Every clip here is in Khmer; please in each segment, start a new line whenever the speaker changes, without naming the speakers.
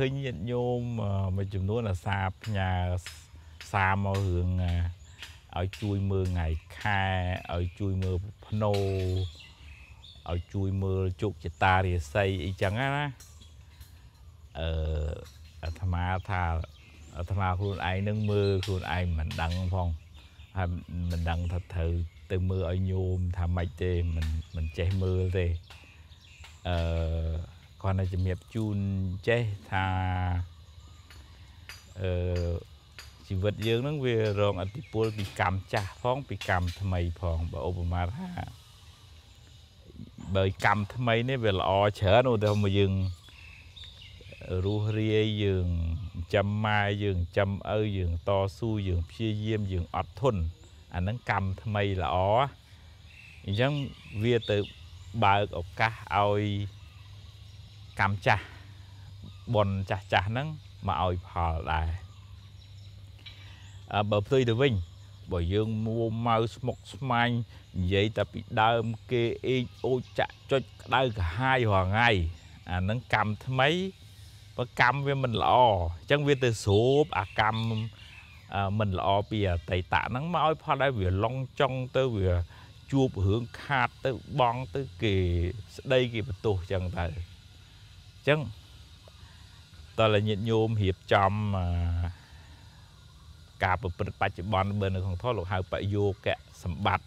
ឃើញញាតិញោមមួយចំនួនអាសាផ្ញើសារមករឿងឲ្យជួយមើលថ្ងៃខែឲ្យជួយមើលភ្នោឲ្យជួយមើលជោគជតារាសីអីចឹងណាអឺអាត្មាថាអាត្មាខ្លួនឯងនឹងមើលខ្លួនឯងមិនដឹងផងហើយមិនដឹងថាត្រូវទៅមើលឲ្យញោមថាម៉េចទេមិនមិនចេះមើលទេអឺគ្រាន់តែជំរាបជូនចេះថាអឺជីវិតយើងនឹងវារងអតិពលពីកម្មចាស់ផងពីកម្មថ្មីផងបើឧបមាថាបើកម្មថ្មីនេះវាល្អច្រើនឧទាហរណ៍យើងរស់រាយយើងចាំម៉ែយើងចាំឪយើងតស៊ូយើងព្យាយាមយើងអត់ធន់អាហ្នឹងកម្មថ្មីល្អអញ្ចឹងវាទៅបើកឱកាសឲ្យកម្មចាស់បនចាស់ចាស់ហ្នឹងមកឲ្យផលដែរបើផ្ទុយទៅវិញបើយើងមួម៉ៅស្មុកស្មាញនិយាយតែពីដើមគេអេកអូចចាក់ចុចក្តៅកាហាយរាល់ថ្ងៃអាហ្នឹងកម្មថ្មីបើកម្មវាមិនល្អអញ្ចឹងវាទៅស្រូបអាកម្មមិនល្អពីអតីតហ្នឹងមកឲ្យផលដែរវាឡងចង់ទៅវាជួបរឿងខាតទៅបងទៅគេស្ដីគេបន្ទោសអញ្ចឹងទៅចឹងតើញាតិញោមរៀបចំការប្រព្រឹត្តបច្ចុប្បន្នបើនៅក្នុងធម៌លោកហៅបយោគៈសម្បត្តិ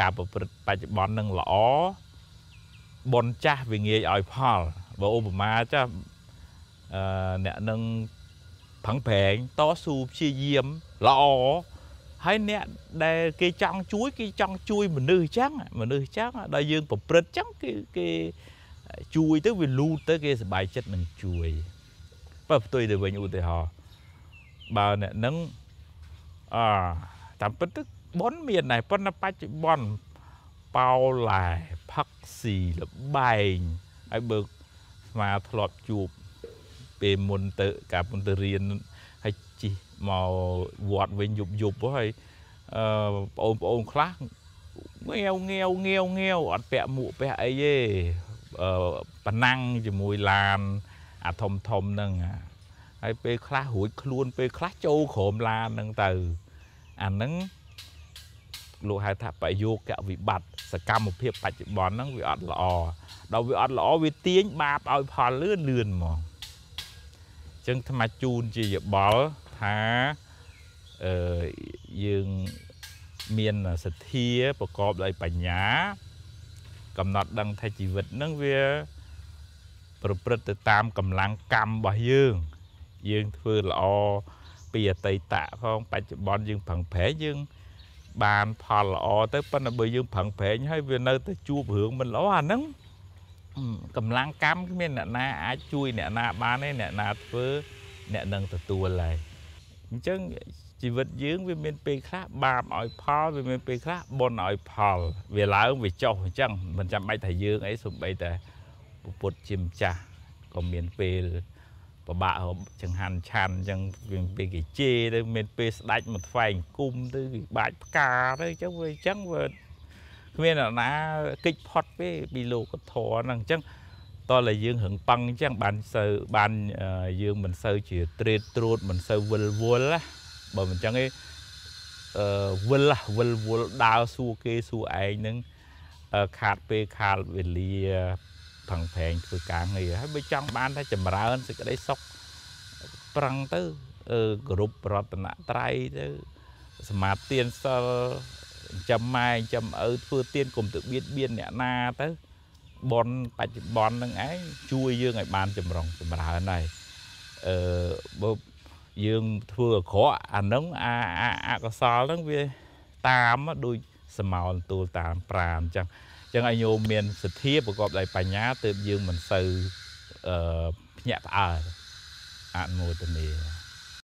ការប្រព្រឹត្តបច្ចុប្បន្ននឹងល្អបនចាស់វាងាយឲ្យផលបើឧបមាចាស់អឺអ្នកនឹងផឹងប្រែងតស៊ូព្យាយាមល្អហើយអ្នកដែលគេចង់ជួយគេចង់ជួយមនុស្សចឹងមនុស្សចឹងដល់យើងប្រព្រឹត្តចឹងគឺគេជួយទៅវាលូតទៅគេសប្បាយចិត្តនឹងជួយបើផ្ទុយទៅវិញឧទាហរណ៍បើអ្នកនឹងអតាមពិតទៅបនមានដែរប៉ុន្តែបច្ចុប្បន្នប៉ោឡែផឹកស៊ីលបែងហើយបើស្មាធ្លាប់ជួបពេលមុនទៅកាលមុនទៅរៀនហើយជីមកវត្តវិញយប់យប់ហើយអឺបងប្អូនខ្លះងាវងាវងាវងាវអត់ពាក់មួកពាក់អីទេប៉ណាំងជាមួយឡានអាធំធំហ្នឹងហើយពេលខ្លះរួចខ្លួនពេលខ្លះចូលក្រោមឡានហ្នឹងទៅអាហ្នឹងលោកហៅថាប្រយោគវិបត្តិសកម្មភាពបច្ចុប្បន្នហ្នឹងវាអត់ល្អដល់វាអត់ល្អវាទាញបាបឲ្យផលលឿនលឿនហ្មងចឹងអាត្មាជូនជាយបល់ថាអឺយើងមានសទ្ធាប្រកបដោយបញ្ញាកំណត់ដឹងថាជីវិតនឹងវាប្រព្រឹត្តទៅតាមកម្លាំងកម្មរបស់យើងយើងធ្វើល្អពីអតីតផងបច្ចុប្បន្នយើងប្រឹងប្រែងយើងបានផលល្អទៅប៉ុន្តែបើយើងប្រឹងប្រែងហើយវានៅតែជួបរឿងមិនល្អអាហ្នឹងកម្លាំងកម្មគ្មានអ្នកណាអាចជួយអ្នកណាបានទេអ្នកណាធ្វើអ្នកនឹងទទួលហើយអញ្ចឹងជីវិតយើងវាមានពេលខ្លះបាបឲ្យផល វាមានពេលខ្លះបុណ្យឲ្យផលវាឡើងវាចុះអញ្ចឹងមិនចាំបាច់ថាយើងអីសំបីតែពុទ្ធជាម្ចាស់ក៏មានពេលពិបាកចង្ហាន់ឆាន់អញ្ចឹងវាពេលគេជេរទៅមានពេលស្ដាច់មកថ្វែងគុំទៅវាបាច់ផ្កាទៅអញ្ចឹងវាអញ្ចឹងវាគ្មានអ្នកណាគេចផុតទេពីលោកធរហ្នឹងអញ្ចឹងតើឡើយយើងរឹងប៉ឹងអញ្ចឹងបានសូវបានយើងមិនសូវជាត្រេតត្រួតមិនសូវវិលវល់ណាបើមិនចឹងទេអឺវិលវិលវល់ដើរសួរគេសួរឯងនឹងខាតពេលខាតវេលាផឹងប្រែងធ្វើការងារហើយបើចង់បានតែចម្រើនសេចក្តីសុខប្រឹងទៅអឺគ្រប់រតនត្រ័យទៅសមាទានសិលចំម៉ែចំឪធ្វើទានកុំទៅបៀតបៀនអ្នកណាទៅបនបច្ចុប្បន្ននឹងឯងជួយយើងឲ្យបានចម្រុងចម្រើនហើយអឺបើយើងធ្វើអក្រក់អាហ្នឹងអាអកុសលហ្នឹងវាតាមដូចសមោលទូលតាមប្រាមអញ្ចឹងអញ្ចឹងឲ្យញោមមានសទ្ធាប្រកបដោយបញ្ញាទើបយើងមិនសូវអឺភ្ញាក់ផ្អើលអនុមោទនា